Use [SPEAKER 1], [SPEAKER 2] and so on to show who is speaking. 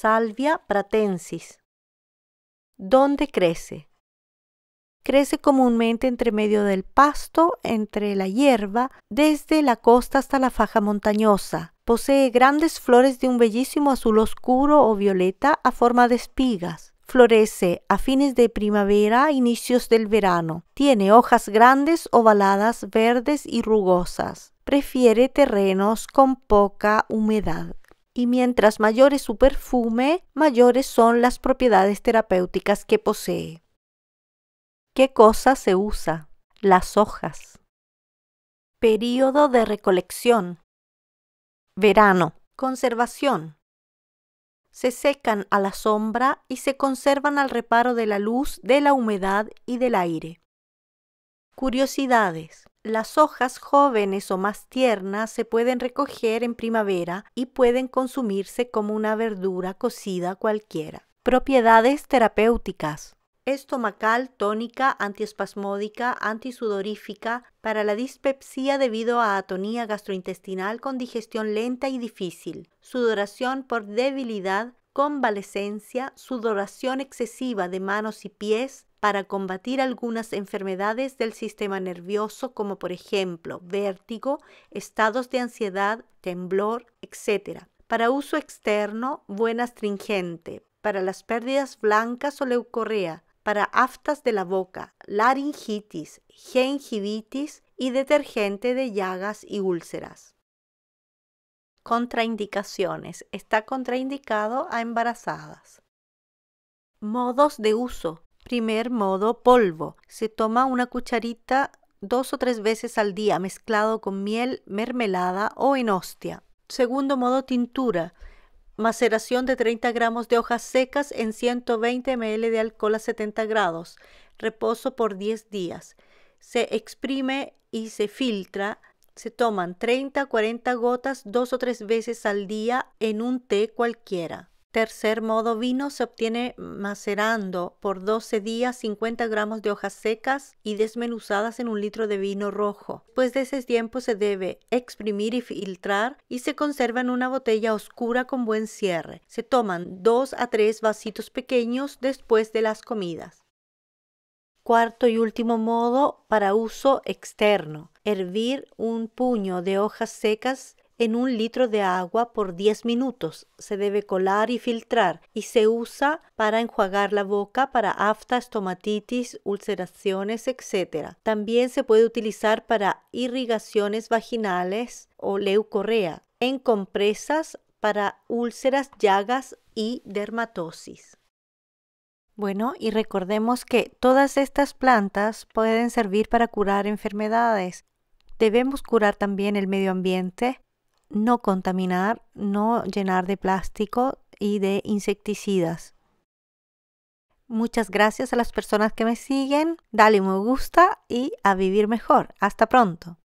[SPEAKER 1] Salvia pratensis. ¿Dónde crece? Crece comúnmente entre medio del pasto, entre la hierba, desde la costa hasta la faja montañosa. Posee grandes flores de un bellísimo azul oscuro o violeta a forma de espigas. Florece a fines de primavera, inicios del verano. Tiene hojas grandes, ovaladas, verdes y rugosas. Prefiere terrenos con poca humedad y mientras mayor es su perfume, mayores son las propiedades terapéuticas que posee. ¿Qué cosa se usa? Las hojas. Período de recolección. Verano. Conservación. Se secan a la sombra y se conservan al reparo de la luz, de la humedad y del aire. Curiosidades. Las hojas jóvenes o más tiernas se pueden recoger en primavera y pueden consumirse como una verdura cocida cualquiera. Propiedades terapéuticas estomacal, tónica, antiespasmódica, antisudorífica, para la dispepsia debido a atonía gastrointestinal con digestión lenta y difícil, sudoración por debilidad, convalescencia, sudoración excesiva de manos y pies, para combatir algunas enfermedades del sistema nervioso, como por ejemplo vértigo, estados de ansiedad, temblor, etc. Para uso externo, buena astringente, para las pérdidas blancas o leucorrea, para aftas de la boca, laringitis, gingivitis y detergente de llagas y úlceras. Contraindicaciones. Está contraindicado a embarazadas. Modos de uso. Primer modo, polvo. Se toma una cucharita dos o tres veces al día mezclado con miel, mermelada o en hostia. Segundo modo, tintura. Maceración de 30 gramos de hojas secas en 120 ml de alcohol a 70 grados. Reposo por 10 días. Se exprime y se filtra. Se toman 30 40 gotas dos o tres veces al día en un té cualquiera. Tercer modo, vino se obtiene macerando por 12 días 50 gramos de hojas secas y desmenuzadas en un litro de vino rojo. Después pues de ese tiempo se debe exprimir y filtrar y se conserva en una botella oscura con buen cierre. Se toman dos a tres vasitos pequeños después de las comidas. Cuarto y último modo, para uso externo. Hervir un puño de hojas secas en un litro de agua por 10 minutos. Se debe colar y filtrar y se usa para enjuagar la boca para aftas, estomatitis, ulceraciones, etc. También se puede utilizar para irrigaciones vaginales o leucorrea, en compresas para úlceras, llagas y dermatosis. Bueno, y recordemos que todas estas plantas pueden servir para curar enfermedades. Debemos curar también el medio ambiente no contaminar, no llenar de plástico y de insecticidas. Muchas gracias a las personas que me siguen, dale me gusta y a vivir mejor. Hasta pronto.